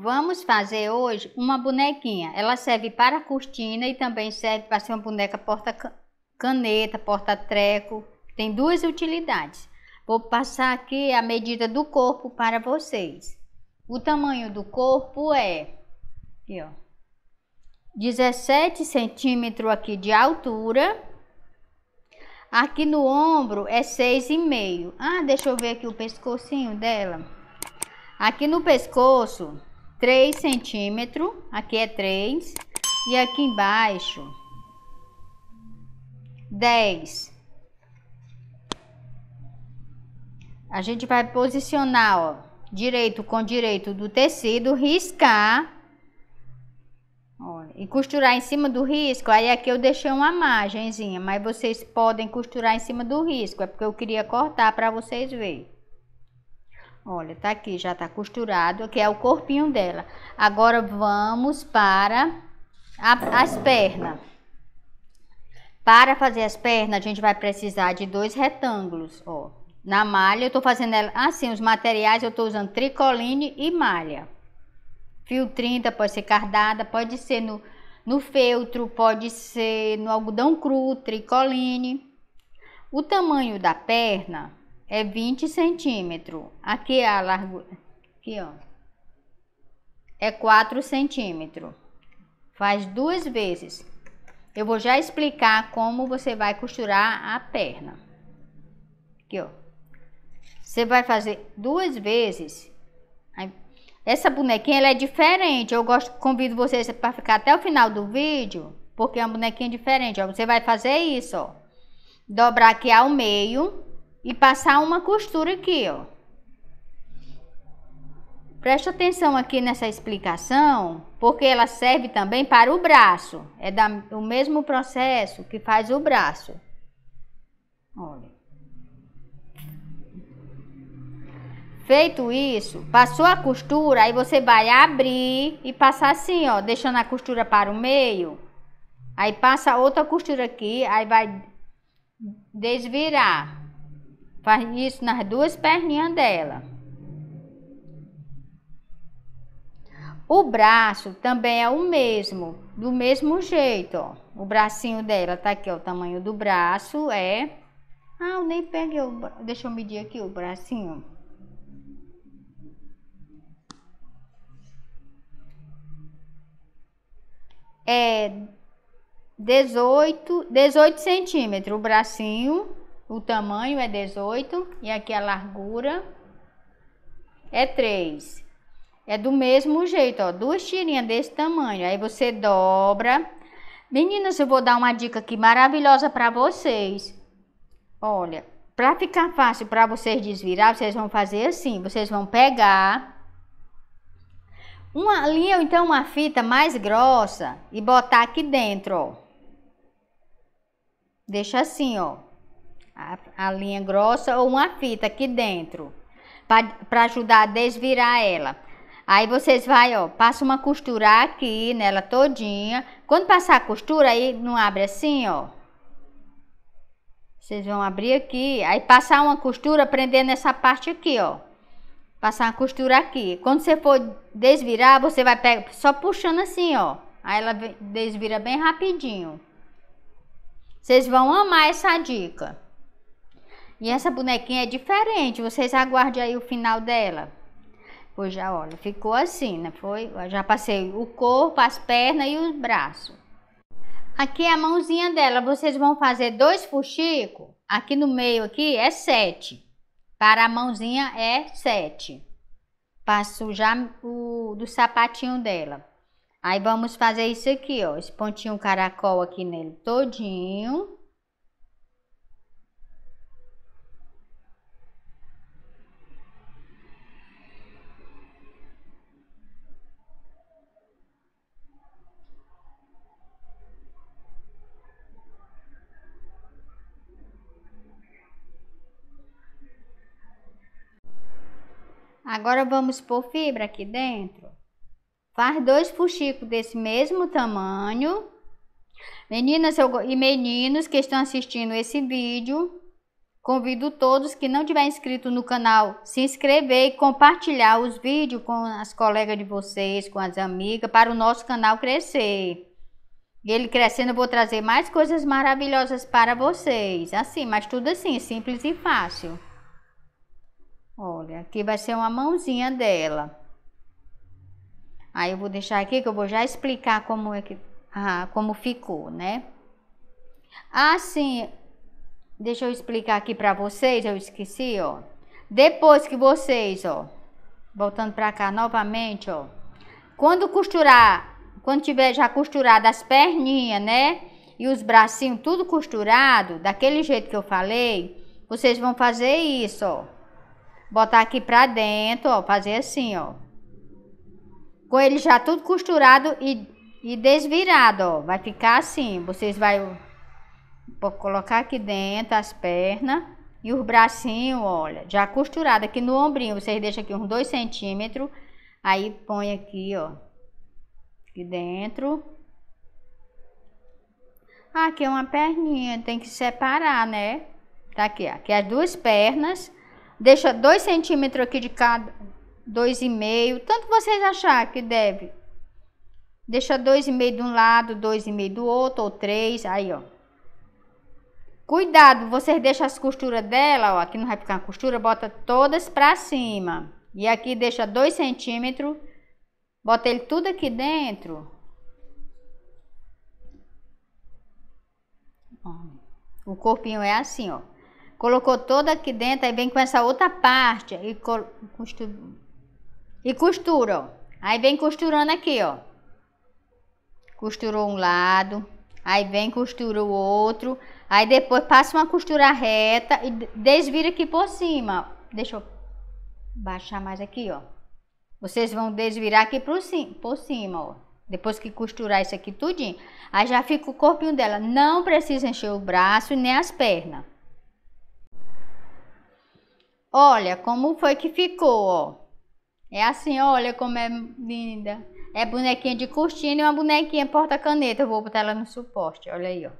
vamos fazer hoje uma bonequinha. Ela serve para cortina e também serve para ser uma boneca porta-caneta, porta-treco. Tem duas utilidades. Vou passar aqui a medida do corpo para vocês. O tamanho do corpo é aqui, ó, 17 centímetros aqui de altura. Aqui no ombro é 6,5. Ah, deixa eu ver aqui o pescocinho dela. Aqui no pescoço 3 centímetros, aqui é 3, e aqui embaixo 10. A gente vai posicionar, ó, direito com direito do tecido, riscar, ó, e costurar em cima do risco. Aí aqui eu deixei uma margenzinha, mas vocês podem costurar em cima do risco, é porque eu queria cortar para vocês verem. Olha, tá aqui, já tá costurado, que é o corpinho dela. Agora vamos para a, as pernas. Para fazer as pernas, a gente vai precisar de dois retângulos, ó. Na malha, eu tô fazendo ela assim, os materiais eu tô usando tricoline e malha. Fio 30, pode ser cardada, pode ser no, no feltro, pode ser no algodão cru, tricoline. O tamanho da perna é 20 centímetros. Aqui a largura, aqui ó, é 4 centímetros. Faz duas vezes. Eu vou já explicar como você vai costurar a perna. Aqui ó. Você vai fazer duas vezes. Essa bonequinha ela é diferente. Eu gosto, convido vocês para ficar até o final do vídeo, porque é uma bonequinha diferente. Ó. Você vai fazer isso, ó. Dobrar aqui ao meio e passar uma costura aqui, ó. Presta atenção aqui nessa explicação, porque ela serve também para o braço. É da, o mesmo processo que faz o braço. Olha. Feito isso, passou a costura, aí você vai abrir e passar assim, ó, deixando a costura para o meio. Aí passa outra costura aqui, aí vai desvirar. Faz isso nas duas perninhas dela. O braço também é o mesmo, do mesmo jeito, ó. O bracinho dela tá aqui, ó, o tamanho do braço é... Ah, eu nem peguei o... Deixa eu medir aqui o bracinho. É 18, 18 centímetros o bracinho o tamanho é 18 e aqui a largura é 3. É do mesmo jeito, ó, duas tirinhas desse tamanho. Aí você dobra. Meninas, eu vou dar uma dica aqui maravilhosa para vocês. Olha, para ficar fácil para vocês desvirar, vocês vão fazer assim. Vocês vão pegar uma linha ou então uma fita mais grossa e botar aqui dentro, ó. Deixa assim, ó a, a linha grossa ou uma fita aqui dentro para ajudar a desvirar ela. Aí vocês vai, ó, passa uma costura aqui nela todinha. Quando passar a costura aí, não abre assim, ó. Vocês vão abrir aqui, aí passar uma costura prendendo essa parte aqui, ó. Passar uma costura aqui. Quando você for desvirar, você vai pegar só puxando assim, ó. Aí ela desvira bem rapidinho. Vocês vão amar essa dica. E essa bonequinha é diferente, vocês aguardem aí o final dela. Pois já, olha, ficou assim, né? Foi, já passei o corpo, as pernas e os braços. Aqui é a mãozinha dela, vocês vão fazer dois fuxico, aqui no meio aqui é sete. Para a mãozinha é sete. Passo já o do sapatinho dela. Aí vamos fazer isso aqui, ó, esse pontinho caracol aqui nele todinho. Agora vamos pôr fibra aqui dentro. Faz dois fuxicos desse mesmo tamanho. Meninas eu, e meninos que estão assistindo esse vídeo, convido todos que não tiver inscrito no canal, se inscrever e compartilhar os vídeos com as colegas de vocês, com as amigas, para o nosso canal crescer. ele crescendo, eu vou trazer mais coisas maravilhosas para vocês. Assim, mas tudo assim, simples e fácil. Olha, aqui vai ser uma mãozinha dela. Aí eu vou deixar aqui que eu vou já explicar como é que ah, como ficou, né? Assim, deixa eu explicar aqui para vocês, eu esqueci, ó. Depois que vocês, ó, voltando para cá novamente, ó, quando costurar, quando tiver já costurado as perninhas, né? E os bracinhos tudo costurado, daquele jeito que eu falei, vocês vão fazer isso, ó botar aqui pra dentro, ó, fazer assim, ó. Com ele já tudo costurado e, e desvirado, ó. Vai ficar assim, vocês vai colocar aqui dentro as pernas e os bracinhos, olha, já costurado aqui no ombrinho. Vocês deixam aqui uns dois centímetros, aí põe aqui, ó, aqui dentro. Aqui é uma perninha, tem que separar, né? Tá aqui, ó. Aqui as duas pernas Deixa dois centímetros aqui de cada, dois e meio, Tanto vocês achar que deve. Deixa dois e meio de um lado, dois e meio do outro, ou três, aí ó. Cuidado, vocês deixam as costuras dela, ó, aqui não vai ficar uma costura, bota todas pra cima. E aqui deixa dois centímetros, bota ele tudo aqui dentro. o corpinho é assim, ó. Colocou toda aqui dentro, aí vem com essa outra parte e, costura, e costura, ó. Aí vem costurando aqui, ó. Costurou um lado, aí vem costura o outro, aí depois passa uma costura reta e desvira aqui por cima. Deixa eu baixar mais aqui, ó. Vocês vão desvirar aqui por cima, por cima, ó. Depois que costurar isso aqui tudinho. Aí já fica o corpinho dela. Não precisa encher o braço nem as pernas. Olha como foi que ficou, ó. É assim, olha como é linda. É bonequinha de cortina e uma bonequinha porta-caneta. Eu vou botar ela no suporte, olha aí, ó.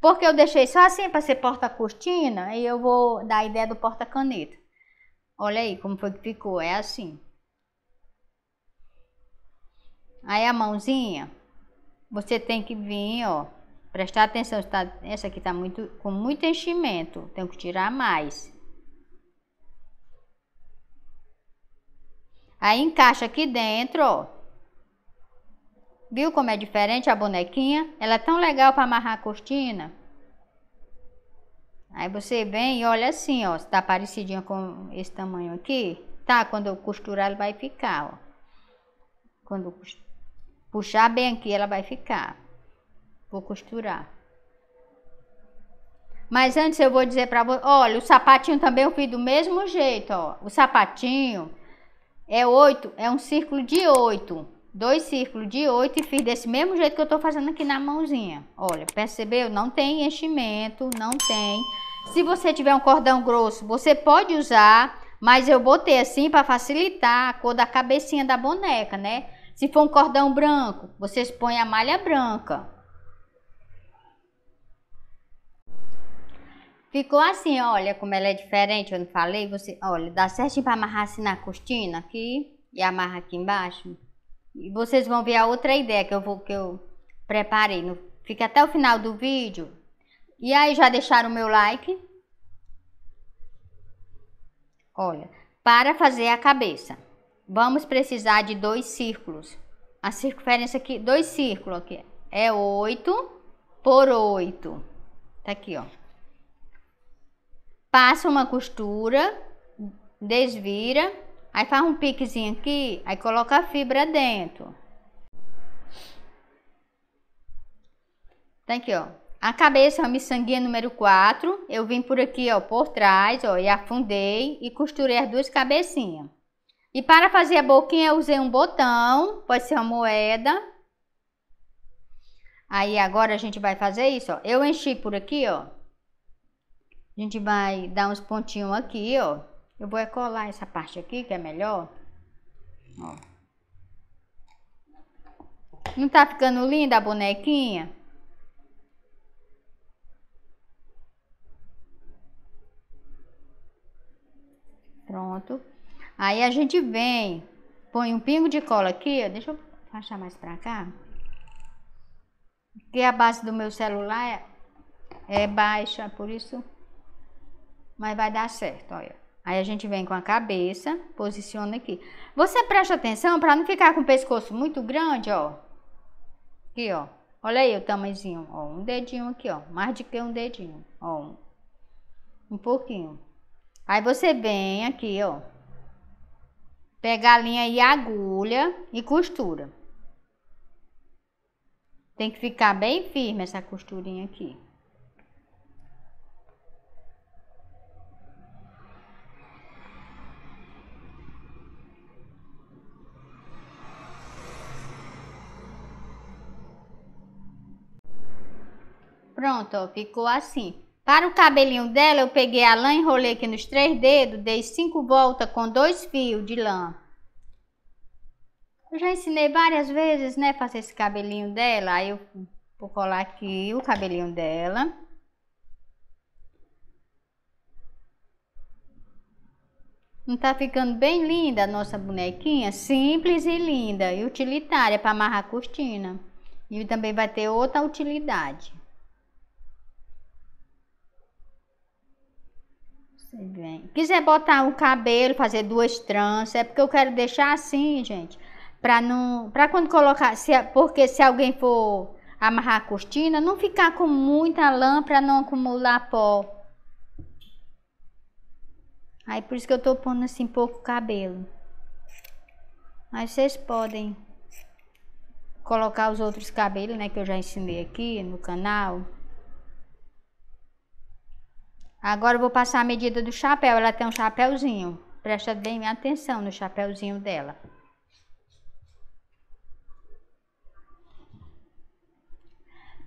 Porque eu deixei só assim para ser porta-cortina e eu vou dar a ideia do porta-caneta. Olha aí como foi que ficou, é assim. Aí a mãozinha, você tem que vir, ó, prestar atenção, tá, essa aqui tá muito, com muito enchimento, tenho que tirar mais. Aí encaixa aqui dentro, ó. Viu como é diferente a bonequinha? Ela é tão legal para amarrar a cortina. Aí você vem e olha assim, ó. tá parecidinha com esse tamanho aqui, tá? Quando eu costurar, ela vai ficar, ó. Quando puxar bem aqui, ela vai ficar. Vou costurar. Mas antes eu vou dizer para você, olha, o sapatinho também eu fiz do mesmo jeito, ó. O sapatinho é 8, é um círculo de 8. Dois círculos de 8 e fiz desse mesmo jeito que eu tô fazendo aqui na mãozinha. Olha, percebeu? Não tem enchimento, não tem. Se você tiver um cordão grosso, você pode usar, mas eu botei assim para facilitar a cor da cabecinha da boneca, né? Se for um cordão branco, vocês põem a malha branca. Ficou assim, olha como ela é diferente, eu não falei, você, olha, dá certinho para amarrar assim na costina aqui e amarra aqui embaixo. E vocês vão ver a outra ideia que eu vou que eu preparei. No, fica até o final do vídeo. E aí já deixaram o meu like? Olha, para fazer a cabeça, vamos precisar de dois círculos. A circunferência aqui, dois círculos aqui, é oito por oito. Tá aqui, ó passa uma costura, desvira, aí faz um piquezinho aqui, aí coloca a fibra dentro. Tá aqui, ó. A cabeça é uma miçanguinha número 4. Eu vim por aqui, ó, por trás, ó, e afundei e costurei as duas cabecinhas. E para fazer a boquinha, eu usei um botão, pode ser uma moeda. Aí agora a gente vai fazer isso, ó. Eu enchi por aqui, ó. A gente vai dar uns pontinhos aqui, ó. Eu vou é colar essa parte aqui, que é melhor. Ó. Não tá ficando linda a bonequinha? Pronto. Aí a gente vem, põe um pingo de cola aqui, ó. Deixa eu achar mais pra cá. Porque a base do meu celular é, é baixa, por isso mas vai dar certo, olha. Aí a gente vem com a cabeça, posiciona aqui. Você presta atenção para não ficar com o pescoço muito grande, ó. Aqui, ó. Olha aí o tamanhozinho, ó, um dedinho aqui, ó, mais do que um dedinho, ó, um, um pouquinho. Aí você vem aqui, ó, pega a linha e a agulha e costura. Tem que ficar bem firme essa costurinha aqui. Pronto, ó, ficou assim. Para o cabelinho dela, eu peguei a lã, enrolei aqui nos três dedos, dei cinco voltas com dois fios de lã. Eu já ensinei várias vezes, né, fazer esse cabelinho dela. Aí eu vou colar aqui o cabelinho dela. Não tá ficando bem linda a nossa bonequinha? Simples e linda e utilitária para amarrar a cortina. E também vai ter outra utilidade. bem. Quiser botar o cabelo, fazer duas tranças, é porque eu quero deixar assim, gente. Pra não. Pra quando colocar. Se, porque se alguém for amarrar a cortina, não ficar com muita lã pra não acumular pó. Aí por isso que eu tô pondo assim pouco cabelo. Mas vocês podem colocar os outros cabelos, né, que eu já ensinei aqui no canal. Agora eu vou passar a medida do chapéu. Ela tem um chapéuzinho. Presta bem atenção no chapéuzinho dela.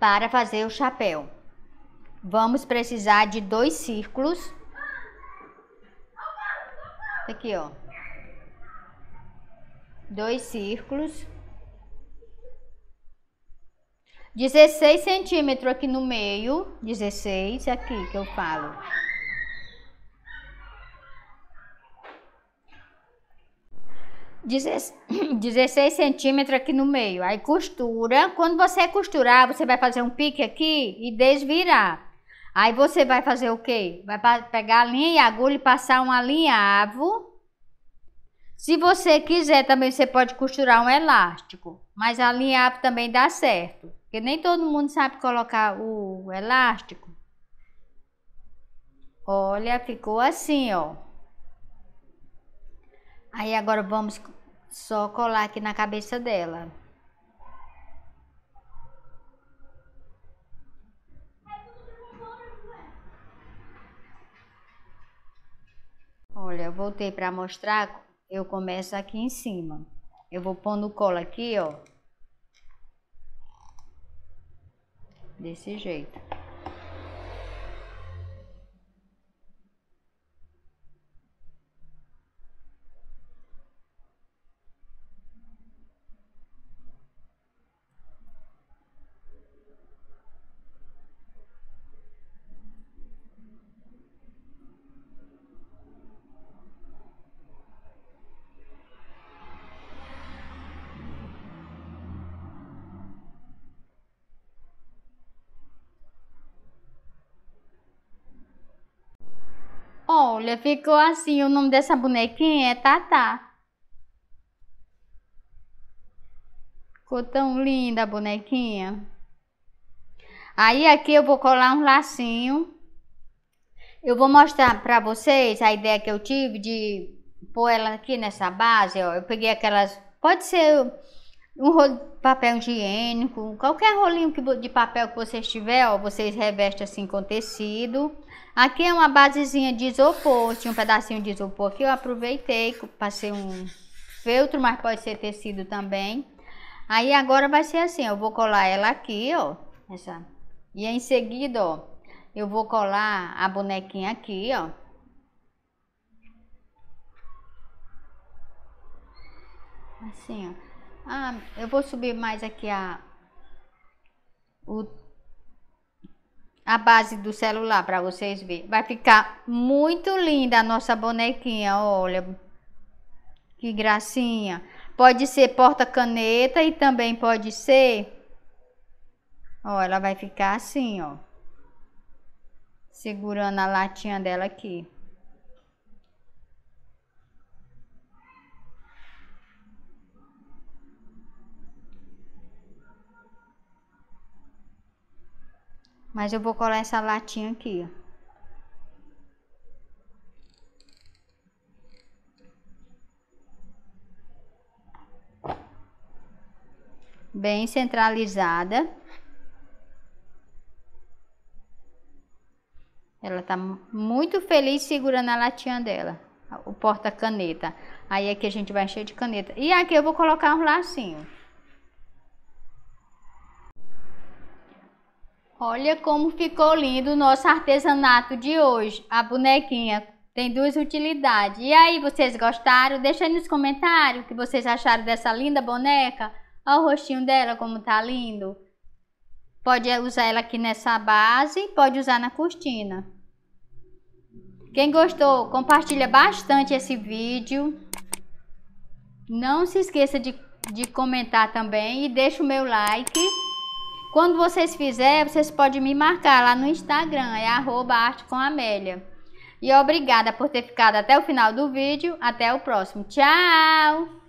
Para fazer o chapéu, vamos precisar de dois círculos. Aqui, ó. Dois círculos. 16 centímetros aqui no meio, 16 aqui que eu falo. 16 centímetros aqui no meio. Aí costura. Quando você costurar, você vai fazer um pique aqui e desvirar. Aí você vai fazer o quê? Vai pegar a linha e a agulha e passar uma linha avo. Se você quiser também, você pode costurar um elástico. Mas a linha avo também dá certo. Porque nem todo mundo sabe colocar o elástico. Olha, ficou assim, ó. Aí agora vamos só colar aqui na cabeça dela. Olha, voltei para mostrar, eu começo aqui em cima. Eu vou pôr no colo aqui, ó. desse jeito. Olha, ficou assim. O nome dessa bonequinha é Tatá. Ficou tão linda a bonequinha. Aí aqui eu vou colar um lacinho. Eu vou mostrar pra vocês a ideia que eu tive de pôr ela aqui nessa base, ó. Eu peguei aquelas... Pode ser um rolo de papel higiênico, qualquer rolinho que, de papel que vocês tiver, ó. Vocês revestem assim com tecido. Aqui é uma basezinha de isopor, tinha um pedacinho de isopor que eu aproveitei, passei um feltro, mas pode ser tecido também. Aí agora vai ser assim, eu vou colar ela aqui, ó, essa. E em seguida, ó, eu vou colar a bonequinha aqui, ó. Assim, ó. Ah, eu vou subir mais aqui a o a base do celular para vocês verem. Vai ficar muito linda a nossa bonequinha, olha. Que gracinha. Pode ser porta-caneta e também pode ser... Ó, ela vai ficar assim, ó. Segurando a latinha dela aqui. Mas eu vou colar essa latinha aqui, ó. Bem centralizada. Ela tá muito feliz segurando a latinha dela, o porta-caneta. Aí aqui a gente vai cheio de caneta. E aqui eu vou colocar um lacinho. Olha como ficou lindo o nosso artesanato de hoje, a bonequinha. Tem duas utilidades. E aí, vocês gostaram? Deixa aí nos comentários o que vocês acharam dessa linda boneca. Olha o rostinho dela como tá lindo. Pode usar ela aqui nessa base, pode usar na cortina. Quem gostou, compartilha bastante esse vídeo. Não se esqueça de, de comentar também e deixa o meu like. Quando vocês fizerem, vocês podem me marcar lá no Instagram, é arroba E obrigada por ter ficado até o final do vídeo. Até o próximo. Tchau!